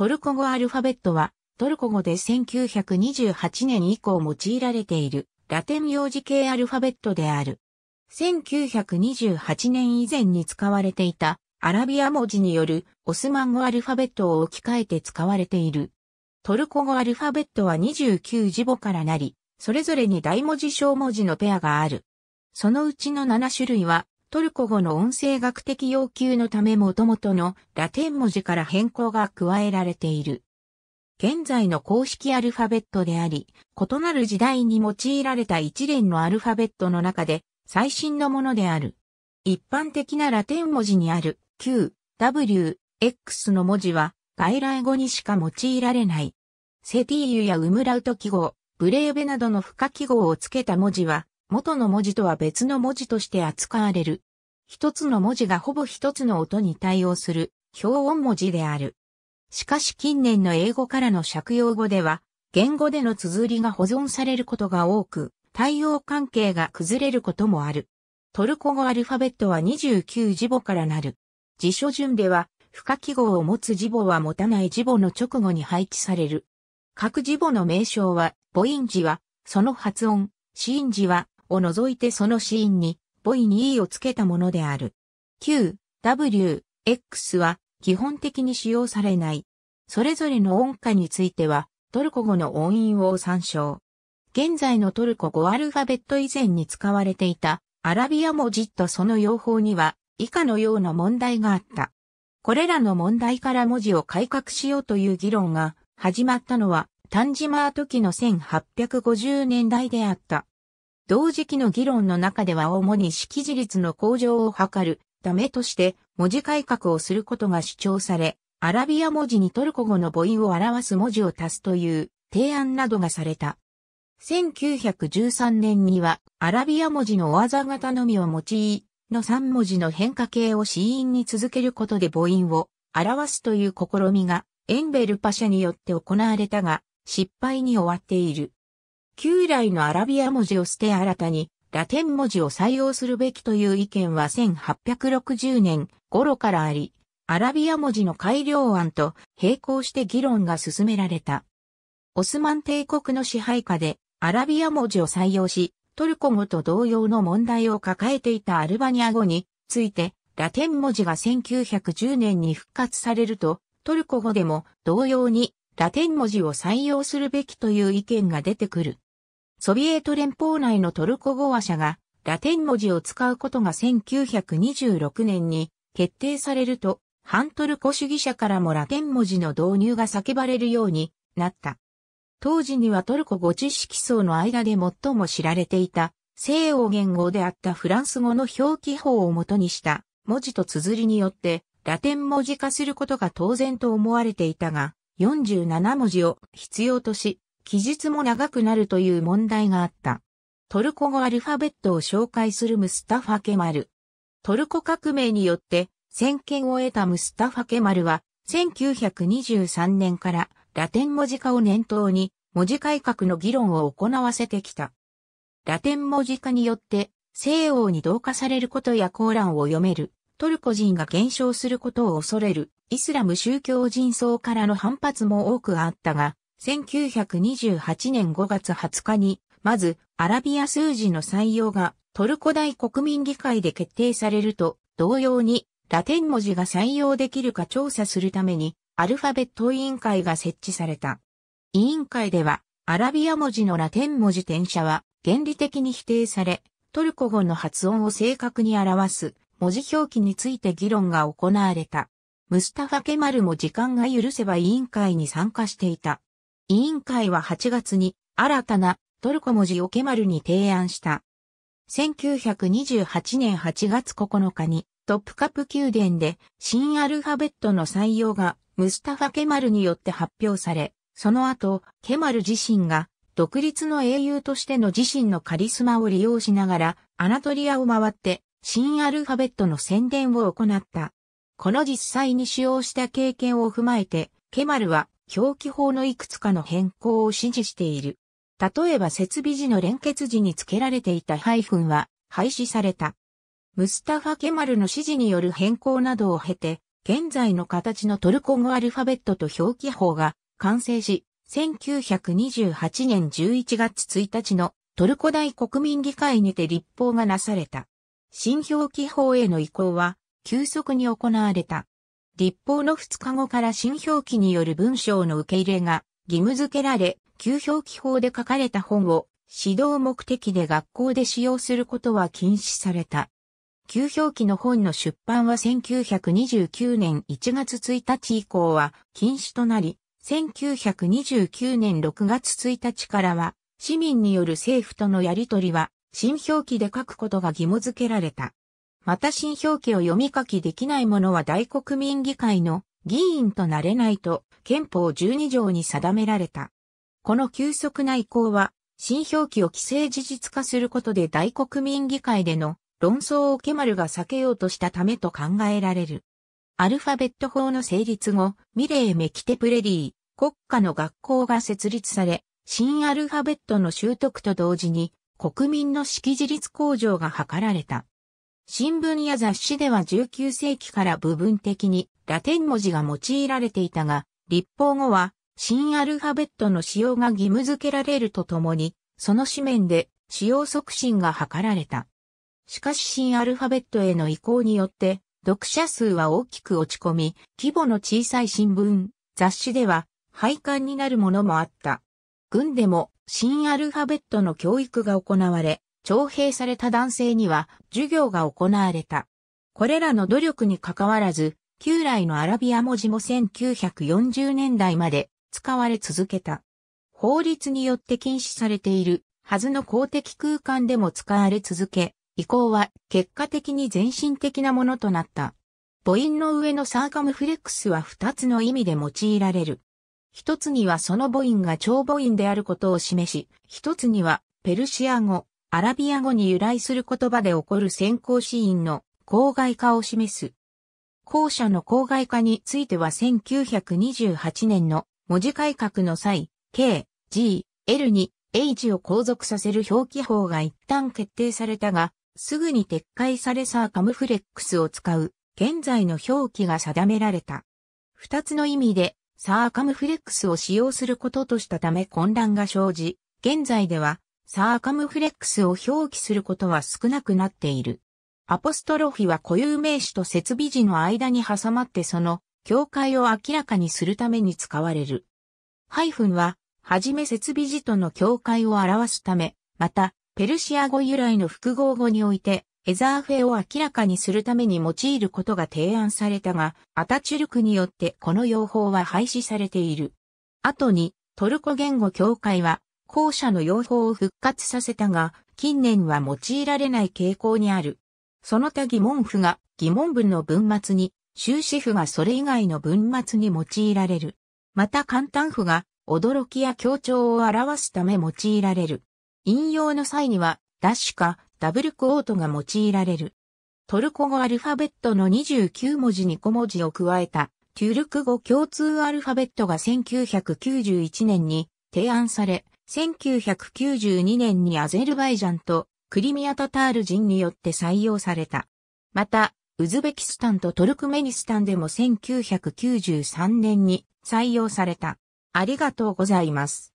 トルコ語アルファベットは、トルコ語で1928年以降用いられている、ラテン幼児系アルファベットである。1928年以前に使われていた、アラビア文字によるオスマン語アルファベットを置き換えて使われている。トルコ語アルファベットは29字母からなり、それぞれに大文字小文字のペアがある。そのうちの7種類はトルコ語の音声学的要求のため元々のラテン文字から変更が加えられている。現在の公式アルファベットであり、異なる時代に用いられた一連のアルファベットの中で最新のものである。一般的なラテン文字にある Q、W、X の文字は外来語にしか用いられない。セティーユやウムラウト記号、ブレーベなどの不可記号をつけた文字は元の文字とは別の文字として扱われる。一つの文字がほぼ一つの音に対応する表音文字である。しかし近年の英語からの借用語では、言語での綴りが保存されることが多く、対応関係が崩れることもある。トルコ語アルファベットは29字母からなる。辞書順では、不可記号を持つ字母は持たない字母の直後に配置される。各字母の名称は、母音字は、その発音、子音字は、を除いてそのシーンに、ボイに E をつけたものである。Q、W、X は基本的に使用されない。それぞれの音下については、トルコ語の音韻を参照。現在のトルコ語アルファベット以前に使われていたアラビア文字とその用法には以下のような問題があった。これらの問題から文字を改革しようという議論が始まったのはタンジマート期の1850年代であった。同時期の議論の中では主に識字率の向上を図るためとして文字改革をすることが主張され、アラビア文字にトルコ語の母音を表す文字を足すという提案などがされた。1913年にはアラビア文字のおわざ型のみを用い、の3文字の変化形を死因に続けることで母音を表すという試みがエンベルパシャによって行われたが失敗に終わっている。旧来のアラビア文字を捨て新たにラテン文字を採用するべきという意見は1860年頃からあり、アラビア文字の改良案と並行して議論が進められた。オスマン帝国の支配下でアラビア文字を採用し、トルコ語と同様の問題を抱えていたアルバニア語について、ラテン文字が1910年に復活されると、トルコ語でも同様にラテン文字を採用するべきという意見が出てくる。ソビエト連邦内のトルコ語話者がラテン文字を使うことが1926年に決定されると、反トルコ主義者からもラテン文字の導入が叫ばれるようになった。当時にはトルコ語知識層の間で最も知られていた西欧言語であったフランス語の表記法をもとにした文字と綴りによってラテン文字化することが当然と思われていたが、47文字を必要とし、記述も長くなるという問題があった。トルコ語アルファベットを紹介するムスタファ・ケマル。トルコ革命によって先見を得たムスタファ・ケマルは1923年からラテン文字化を念頭に文字改革の議論を行わせてきた。ラテン文字化によって西欧に同化されることやコーランを読める、トルコ人が減少することを恐れる、イスラム宗教人層からの反発も多くあったが、1928年5月20日に、まず、アラビア数字の採用がトルコ大国民議会で決定されると、同様に、ラテン文字が採用できるか調査するために、アルファベット委員会が設置された。委員会では、アラビア文字のラテン文字転写は原理的に否定され、トルコ語の発音を正確に表す文字表記について議論が行われた。ムスタファ・ケマルも時間が許せば委員会に参加していた。委員会は8月に新たなトルコ文字オケマルに提案した。1928年8月9日にトップカップ宮殿で新アルファベットの採用がムスタファ・ケマルによって発表され、その後、ケマル自身が独立の英雄としての自身のカリスマを利用しながらアナトリアを回って新アルファベットの宣伝を行った。この実際に使用した経験を踏まえて、ケマルは表記法のいくつかの変更を指示している。例えば設備時の連結時に付けられていたハイフンは廃止された。ムスタファ・ケマルの指示による変更などを経て、現在の形のトルコ語アルファベットと表記法が完成し、1928年11月1日のトルコ大国民議会にて立法がなされた。新表記法への移行は急速に行われた。立法の2日後から新表記による文章の受け入れが義務付けられ、旧表記法で書かれた本を指導目的で学校で使用することは禁止された。旧表記の本の出版は1929年1月1日以降は禁止となり、1929年6月1日からは市民による政府とのやりとりは新表記で書くことが義務付けられた。また新表記を読み書きできない者は大国民議会の議員となれないと憲法12条に定められた。この急速な移行は、新表記を規制事実化することで大国民議会での論争をケマルが避けようとしたためと考えられる。アルファベット法の成立後、ミレー・メキテプレリー、国家の学校が設立され、新アルファベットの習得と同時に、国民の識字率向上が図られた。新聞や雑誌では19世紀から部分的にラテン文字が用いられていたが、立法後は新アルファベットの使用が義務付けられるとともに、その紙面で使用促進が図られた。しかし新アルファベットへの移行によって、読者数は大きく落ち込み、規模の小さい新聞、雑誌では廃刊になるものもあった。軍でも新アルファベットの教育が行われ、徴兵された男性には授業が行われた。これらの努力に関わらず、旧来のアラビア文字も1940年代まで使われ続けた。法律によって禁止されているはずの公的空間でも使われ続け、移行は結果的に全身的なものとなった。母音の上のサーカムフレックスは二つの意味で用いられる。一つにはその母音が長母音であることを示し、一つにはペルシア語、アラビア語に由来する言葉で起こる先行死因の公害化を示す。後者の公害化については1928年の文字改革の際、K、G、L に H を後続させる表記法が一旦決定されたが、すぐに撤回されサーカムフレックスを使う現在の表記が定められた。二つの意味でサーカムフレックスを使用することとしたため混乱が生じ、現在ではサーカムフレックスを表記することは少なくなっている。アポストロフィは固有名詞と設備時の間に挟まってその境界を明らかにするために使われる。ハイフンは、はじめ設備時との境界を表すため、また、ペルシア語由来の複合語において、エザーフェを明らかにするために用いることが提案されたが、アタチュルクによってこの用法は廃止されている。後に、トルコ言語協会は、校舎の用法を復活させたが、近年は用いられない傾向にある。その他疑問符が疑問文の文末に、終止符がそれ以外の文末に用いられる。また簡単符が驚きや強調を表すため用いられる。引用の際には、ダッシュかダブルクオートが用いられる。トルコ語アルファベットの29文字に5文字を加えた、トゥルク語共通アルファベットが1991年に提案され、1992年にアゼルバイジャンとクリミア・タタール人によって採用された。また、ウズベキスタンとトルクメニスタンでも1993年に採用された。ありがとうございます。